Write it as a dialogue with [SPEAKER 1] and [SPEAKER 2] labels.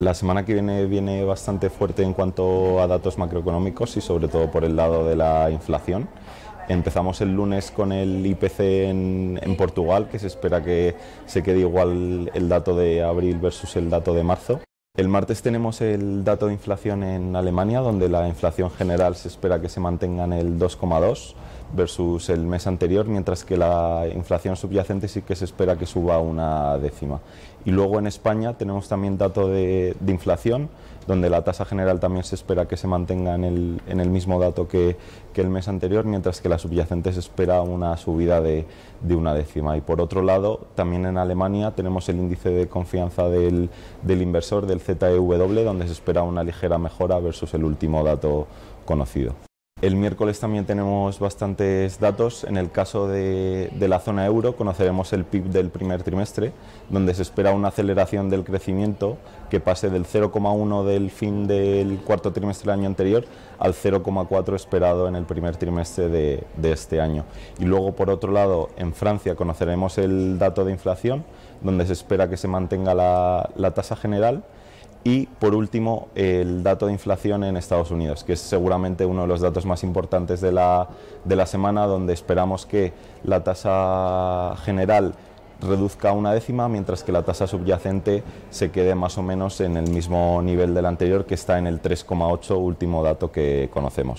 [SPEAKER 1] La semana que viene viene bastante fuerte en cuanto a datos macroeconómicos y sobre todo por el lado de la inflación. Empezamos el lunes con el IPC en, Portugal, que se espera que se quede igual el dato de abril versus el dato de marzo. El martes tenemos el dato de inflación en Alemania, donde la inflación general se espera que se mantenga en el 2,2 versus el mes anterior, mientras que la inflación subyacente sí que se espera que suba una décima. Y luego en España tenemos también dato de, de inflación donde la tasa general también se espera que se mantenga en el, mismo dato que, el mes anterior, mientras que la subyacente se espera una subida de, una décima. Y por otro lado, también en Alemania tenemos el índice de confianza del, del inversor, del ZEW, donde se espera una ligera mejora versus el último dato conocido. El miércoles también tenemos bastantes datos. En el caso de, la zona euro conoceremos el PIB del primer trimestre, donde se espera una aceleración del crecimiento que pase del 0,1 del fin del cuarto trimestre del año anterior al 0,4 esperado en el primer trimestre de, este año. Y luego, por otro lado, en Francia conoceremos el dato de inflación, donde se espera que se mantenga la tasa general y por último, el dato de inflación en Estados Unidos, que es seguramente uno de los datos más importantes de la, de la semana, donde esperamos que la tasa general reduzca una décima, mientras que la tasa subyacente se quede más o menos en el mismo nivel del anterior, que está en el 3,8, último dato que conocemos.